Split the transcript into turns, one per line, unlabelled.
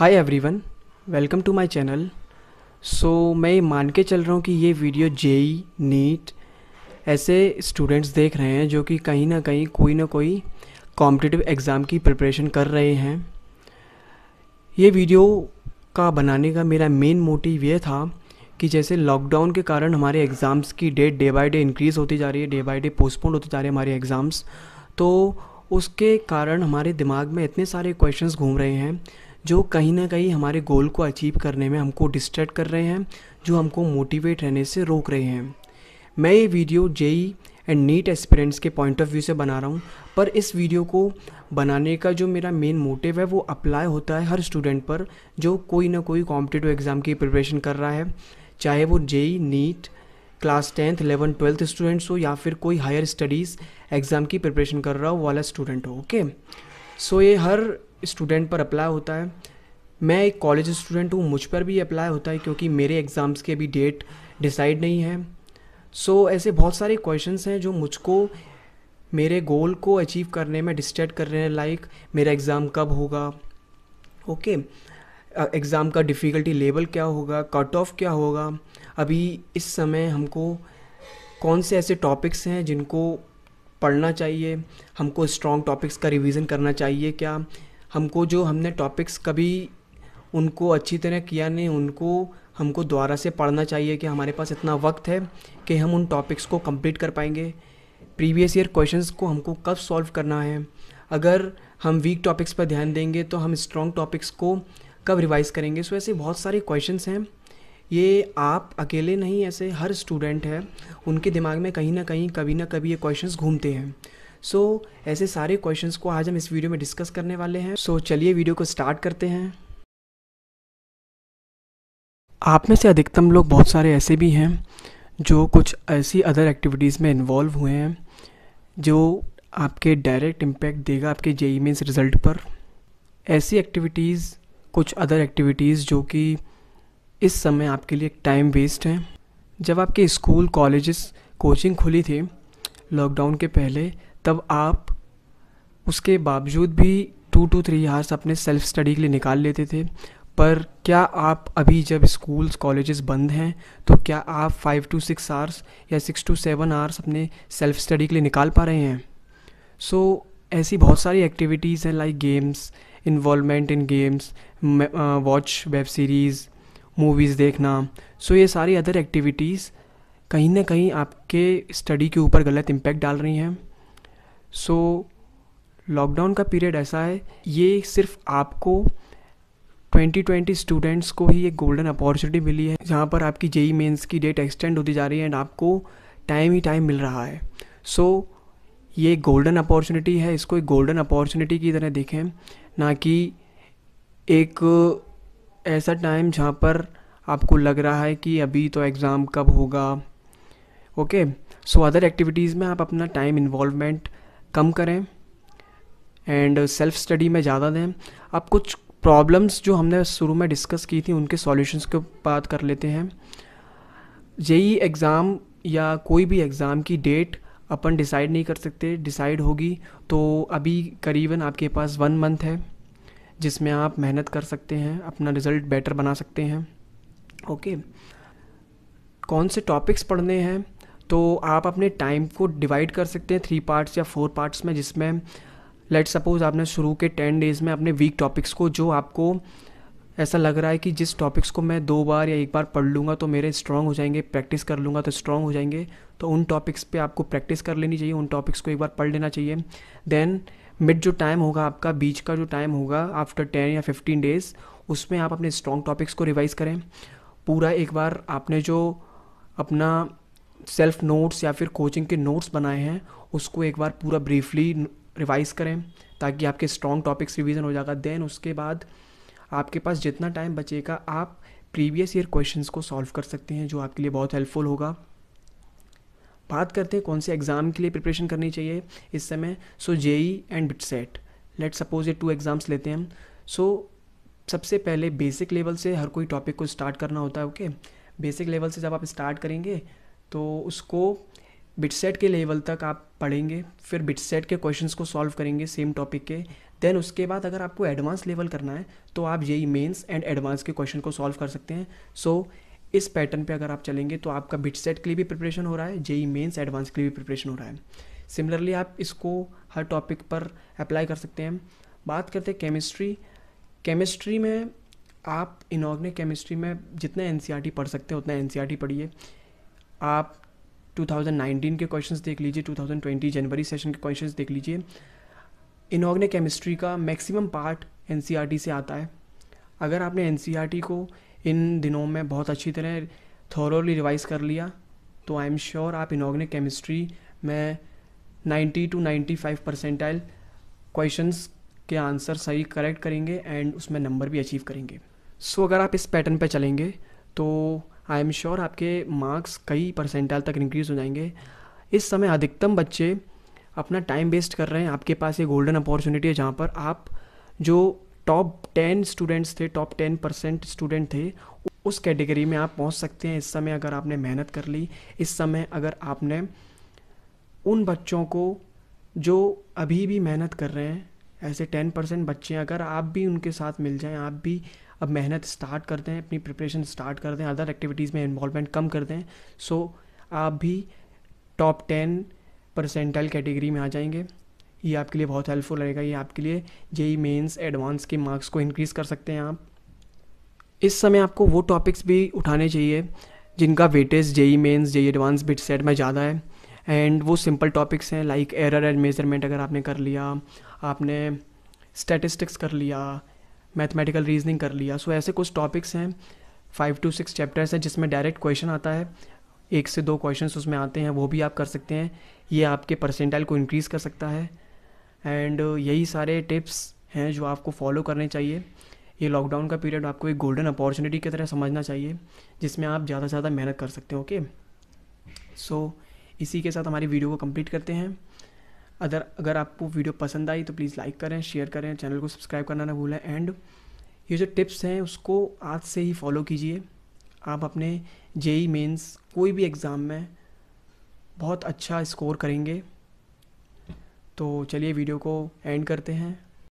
Hi everyone welcome to my channel so मैं मान के चल रहा हूँ कि ये वीडियो जेई नीट ऐसे स्टूडेंट्स देख रहे हैं जो कि कहीं ना कहीं कोई ना कोई कॉम्पिटिटिव एग्ज़ाम की प्रिपरेशन कर रहे हैं ये वीडियो का बनाने का मेरा मेन मोटिव ये था कि जैसे लॉकडाउन के कारण हमारे एग्ज़ाम्स की date day by day increase होती जा रही है डे बाई डे पोस्टपोन होते जा रहे हैं हमारे एग्ज़ाम्स तो उसके कारण हमारे दिमाग में इतने सारे क्वेश्चंस घूम रहे हैं जो कहीं ना कहीं हमारे गोल को अचीव करने में हमको डिस्ट्रैक्ट कर रहे हैं जो हमको मोटिवेट रहने से रोक रहे हैं मैं ये video JEE and NEET aspirants के पॉइंट ऑफ व्यू से बना रहा हूँ पर इस वीडियो को बनाने का जो मेरा मेन मोटिव है वो अप्लाई होता है हर स्टूडेंट पर जो कोई ना कोई कॉम्पिटेटिव एग्ज़ाम की प्रिपरेशन कर रहा है चाहे वो JEE NEET class tenth eleven twelfth students हो या फिर कोई हायर स्टडीज़ एग्ज़ाम की प्रिपरेशन कर रहा हो वाला स्टूडेंट हो ओके सो so, ये हर स्टूडेंट पर अप्लाई होता है मैं एक कॉलेज स्टूडेंट हूँ मुझ पर भी अप्लाई होता है क्योंकि मेरे एग्ज़ाम्स के अभी डेट डिसाइड नहीं है सो so, ऐसे बहुत सारे क्वेश्चंस हैं जो मुझको मेरे गोल को अचीव करने में डिस्टर्ड कर रहे हैं लाइक मेरा एग्ज़ाम कब होगा ओके okay. एग्ज़ाम का डिफ़िकल्टी लेवल क्या होगा कट ऑफ क्या होगा अभी इस समय हमको कौन से ऐसे टॉपिक्स हैं जिनको पढ़ना चाहिए हमको स्ट्रॉन्ग टॉपिक्स का रिवीजन करना चाहिए क्या हमको जो हमने टॉपिक्स कभी उनको अच्छी तरह किया नहीं उनको हमको दोबारा से पढ़ना चाहिए कि हमारे पास इतना वक्त है कि हम उन टॉपिक्स को कंप्लीट कर पाएंगे प्रीवियस ईयर क्वेश्चंस को हमको कब सॉल्व करना है अगर हम वीक टॉपिक्स पर ध्यान देंगे तो हम स्ट्रॉन्ग टॉपिक्स को कब रिवाइज़ करेंगे सो ऐसे बहुत सारे क्वेश्चंस हैं ये आप अकेले नहीं ऐसे हर स्टूडेंट है उनके दिमाग में कहीं ना कहीं कभी ना कभी ये क्वेश्चंस घूमते हैं सो so, ऐसे सारे क्वेश्चंस को आज हम इस वीडियो में डिस्कस करने वाले हैं सो so, चलिए वीडियो को स्टार्ट करते हैं आप में से अधिकतम लोग बहुत सारे ऐसे भी हैं जो कुछ ऐसी अदर एक्टिविटीज़ में इन्वॉल्व हुए हैं जो आपके डायरेक्ट इम्पैक्ट देगा आपके जेई ई रिज़ल्ट पर ऐसी एक्टिविटीज़ कुछ अदर एक्टिविटीज़ जो कि इस समय आपके लिए टाइम वेस्ट हैं जब आपके स्कूल कॉलेजेस कोचिंग खुली थी लॉकडाउन के पहले तब आप उसके बावजूद भी टू टू थ्री हार्स अपने सेल्फ स्टडी के लिए निकाल लेते थे पर क्या आप अभी जब स्कूल्स कॉलेजेस बंद हैं तो क्या आप फाइव टू सिक्स आवर्स या सिक्स टू सेवन आवर्स अपने सेल्फ स्टडी के लिए निकाल पा रहे हैं सो so, ऐसी बहुत सारी एक्टिविटीज़ हैं like games involvement in games watch web series movies देखना सो so, ये सारी अदर एक्टिविटीज़ कहीं ना कहीं आपके स्टडी के ऊपर गलत इम्पेक्ट डाल रही हैं सो लॉकडाउन का पीरियड ऐसा है ये सिर्फ आपको 2020 स्टूडेंट्स को ही एक गोल्डन अपॉर्चुनिटी मिली है जहाँ पर आपकी जेई मेंस e की डेट एक्सटेंड होती जा रही है एंड आपको टाइम ही टाइम मिल रहा है सो so, ये गोल्डन अपॉर्चुनिटी है इसको एक गोल्डन अपॉर्चुनिटी की तरह देखें ना कि एक ऐसा टाइम जहाँ पर आपको लग रहा है कि अभी तो एग्ज़ाम कब होगा ओके सो अदर एक्टिविटीज़ में आप अपना टाइम इन्वॉल्वमेंट कम करें एंड सेल्फ स्टडी में ज़्यादा दें अब कुछ प्रॉब्लम्स जो हमने शुरू में डिस्कस की थी उनके सॉल्यूशंस के बात कर लेते हैं यही एग्ज़ाम या कोई भी एग्ज़ाम की डेट अपन डिसाइड नहीं कर सकते डिसाइड होगी तो अभी करीबन आपके पास वन मंथ है जिसमें आप मेहनत कर सकते हैं अपना रिज़ल्ट बेटर बना सकते हैं ओके okay. कौन से टॉपिक्स पढ़ने हैं तो आप अपने टाइम को डिवाइड कर सकते हैं थ्री पार्ट्स या फोर पार्ट्स में जिसमें लेट सपोज़ आपने शुरू के टेन डेज़ में अपने वीक टॉपिक्स को जो आपको ऐसा लग रहा है कि जिस टॉपिक्स को मैं दो बार या एक बार पढ़ लूँगा तो मेरे स्ट्रॉन्ग हो जाएंगे प्रैक्टिस कर लूँगा तो स्ट्रॉन्ग हो जाएंगे तो उन टॉपिक्स पे आपको प्रैक्टिस कर लेनी चाहिए उन टॉपिक्स को एक बार पढ़ लेना चाहिए देन मिड जो टाइम होगा आपका बीच का जो टाइम होगा आफ्टर टेन या फिफ्टीन डेज़ उसमें आप अपने स्ट्रॉन्ग टॉपिक्स को रिवाइज़ करें पूरा एक बार आपने जो अपना सेल्फ नोट्स या फिर कोचिंग के नोट्स बनाए हैं उसको एक बार पूरा ब्रीफली रिवाइज़ करें ताकि आपके स्ट्रॉन्ग टॉपिक्स रिवीजन हो जाएगा देन उसके बाद आपके पास जितना टाइम बचेगा आप प्रीवियस ईयर क्वेश्चंस को सॉल्व कर सकते हैं जो आपके लिए बहुत हेल्पफुल होगा बात करते हैं कौन से एग्ज़ाम के लिए प्रिपरेशन करनी चाहिए इस समय so JEE and BITSAT let suppose ये टू एग्ज़ाम्स लेते हैं सो so, सबसे पहले बेसिक लेवल से हर कोई टॉपिक को स्टार्ट करना होता है ओके बेसिक लेवल से जब आप स्टार्ट करेंगे तो उसको बिट सेट के लेवल तक आप पढ़ेंगे फिर बिटसेट के क्वेश्चंस को सॉल्व करेंगे सेम टॉपिक के देन उसके बाद अगर आपको एडवांस लेवल करना है तो आप यही मेंस एंड एडवांस के क्वेश्चन को सॉल्व कर सकते हैं सो so, इस पैटर्न पे अगर आप चलेंगे तो आपका बिटसेट के लिए भी प्रिपरेशन हो रहा है जेई मेंस एडवांस के लिए भी प्रिपरेशन हो रहा है सिमिलरली आप इसको हर टॉपिक पर अप्लाई कर सकते हैं बात करते हैं केमिस्ट्री केमिस्ट्री में आप इनऑर्गेनिक केमिस्ट्री में जितना एन e पढ़ सकते हैं उतना एन e पढ़िए आप 2019 के क्वेश्चंस देख लीजिए 2020 जनवरी सेशन के क्वेश्चंस देख लीजिए इनऑर्गेनिक केमिस्ट्री का मैक्सिमम पार्ट एन से आता है अगर आपने एन e को इन दिनों में बहुत अच्छी तरह थॉरली रिवाइज कर लिया तो आई एम श्योर आप इनऑर्गेनिक केमिस्ट्री में 90 टू 95 परसेंटाइल क्वेश्चंस के आंसर सही करेक्ट करेंगे एंड उसमें नंबर भी अचीव करेंगे सो so, अगर आप इस पैटर्न पर चलेंगे तो आई एम श्योर आपके मार्क्स कई परसेंटाइल तक इंक्रीज़ हो जाएंगे इस समय अधिकतम बच्चे अपना टाइम वेस्ट कर रहे हैं आपके पास ये गोल्डन अपॉर्चुनिटी है जहाँ पर आप जो टॉप टेन स्टूडेंट्स थे टॉप टेन परसेंट स्टूडेंट थे उस कैटेगरी में आप पहुँच सकते हैं इस समय अगर आपने मेहनत कर ली इस समय अगर आपने उन बच्चों को जो अभी भी मेहनत कर रहे हैं ऐसे टेन परसेंट बच्चे अगर आप भी उनके साथ मिल जाएं आप भी अब मेहनत स्टार्ट कर दें अपनी प्रिपरेशन स्टार्ट कर दें अदर एक्टिविटीज़ में इन्वॉलमेंट कम कर दें सो आप भी टॉप टेन परसेंटाइल कैटेगरी में आ जाएंगे ये आपके लिए बहुत हेल्पफुल रहेगा ये आपके लिए जेई मेन्स एडवांस के मार्क्स को इनक्रीज कर सकते हैं आप इस समय आपको वो टॉपिक्स भी उठाने चाहिए जिनका weightage JEE mains JEE advance BITSAT में ज़्यादा है एंड वो सिंपल टॉपिक्स हैं लाइक एरर एंड मेजरमेंट अगर आपने कर लिया आपने स्टैटिस्टिक्स कर लिया मैथमेटिकल रीजनिंग कर लिया सो so, ऐसे कुछ टॉपिक्स हैं फाइव टू सिक्स चैप्टर्स हैं जिसमें डायरेक्ट क्वेश्चन आता है एक से दो क्वेश्चन उसमें आते हैं वो भी आप कर सकते हैं ये आपके परसेंटाइल को इंक्रीज़ कर सकता है एंड यही सारे टिप्स हैं जो आपको फॉलो करने चाहिए ये लॉकडाउन का पीरियड आपको एक गोल्डन अपॉर्चुनिटी की तरह समझना चाहिए जिसमें आप ज़्यादा से ज़्यादा मेहनत कर सकते हैं ओके सो so, इसी के साथ हमारी वीडियो को कंप्लीट करते हैं अदर अगर आपको वीडियो पसंद आई तो प्लीज़ लाइक करें शेयर करें चैनल को सब्सक्राइब करना ना भूलें एंड ये जो टिप्स हैं उसको आज से ही फॉलो कीजिए आप अपने जेई मेंस e कोई भी एग्ज़ाम में बहुत अच्छा स्कोर करेंगे तो चलिए वीडियो को एंड करते हैं